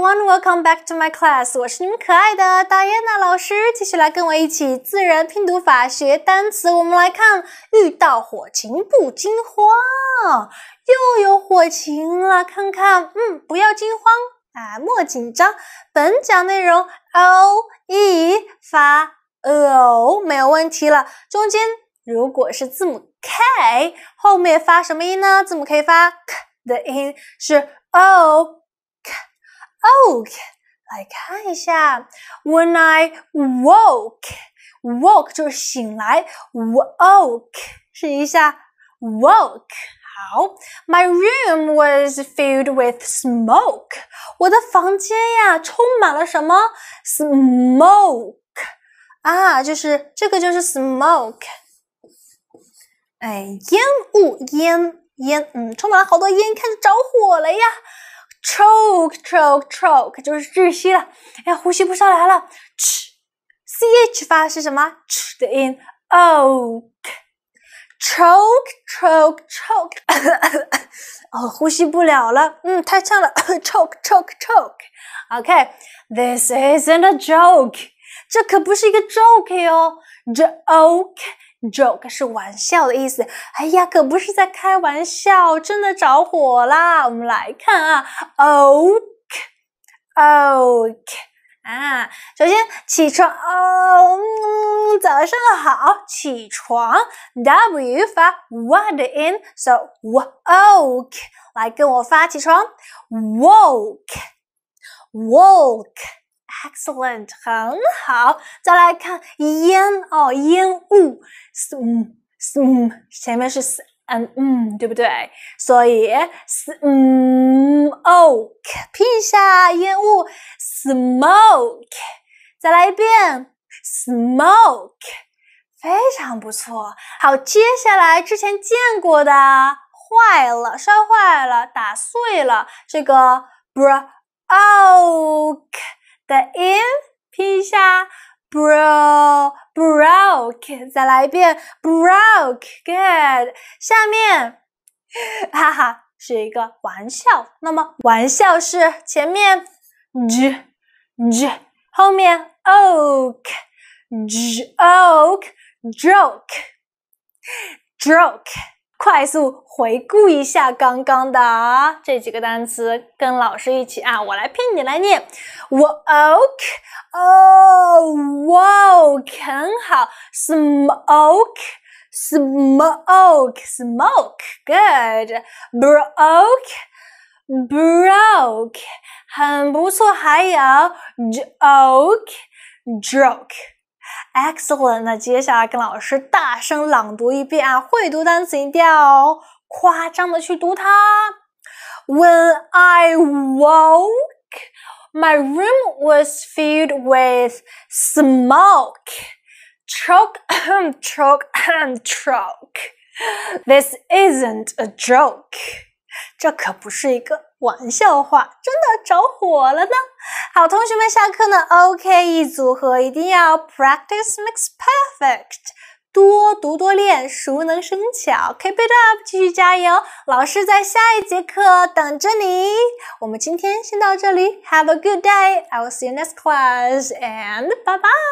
One, welcome back to my class. 我是你们可爱的大雁娜老师，继续来跟我一起自然拼读法学单词。我们来看，遇到火情不惊慌，又有火情了，看看，嗯，不要惊慌啊，莫紧张。本讲内容 o e 发 o 没有问题了。中间如果是字母 k，后面发什么音呢？字母 k 发 k 的音是 o。o o k e 来看一下。When I woke，woke 就是醒来。woke，试一下，woke。好，My room was filled with smoke。我的房间呀，充满了什么？Smoke，啊，就是这个，就是 smoke。哎，烟雾，烟，烟，嗯，充满了好多烟，开始着火了呀。choke choke choke 就是窒息了，哎呀，呼吸不上来了。ch ch 发是什么？ch 的音。oak choke choke choke 哦，呼吸不了了，嗯，太呛了。choke choke choke。OK，this isn't a joke，这可不是一个 joke 哟。joke。Joke 是玩笑的意思。哎呀，可不是在开玩笑，真的着火啦！我们来看啊，Oke，Oke 啊，首先起床，哦，早上好，起床。W 发 w 发 /w/ 的音，n s Oke，来跟我发起床，Woke，Woke。Excellent，很好。再来看烟哦，烟雾，sm，sm，前面是 sm，嗯，对不对？所以 smoke，拼一下烟雾，smoke。再来一遍，smoke，非常不错。好，接下来之前见过的，坏了，摔坏了，打碎了，这个 break。的 in 拼一下，bro broke，再来一遍，broke good。下面，哈哈，是一个玩笑。那么玩笑是前面 j j，后面 o k j o k joke joke。快速回顾一下刚刚的这几个单词，跟老师一起啊，我来拼，你来念。woke，哦，哇，很好。smoke，smoke，smoke，good，broke，broke，很不错。还有 joke，joke。Excellent！那接下来跟老师大声朗读一遍啊，会读单词一定要夸张的去读它。When I woke, my room was filled with smoke, choke, choke and choke. This isn't a joke，这可不是一个。玩笑话，真的着火了呢！好，同学们，下课呢。O K E 组合一定要 practice makes perfect，多读多练，熟能生巧。Keep it up，继续加油！老师在下一节课等着你。我们今天先到这里。Have a good day. I will see you next class. And bye bye。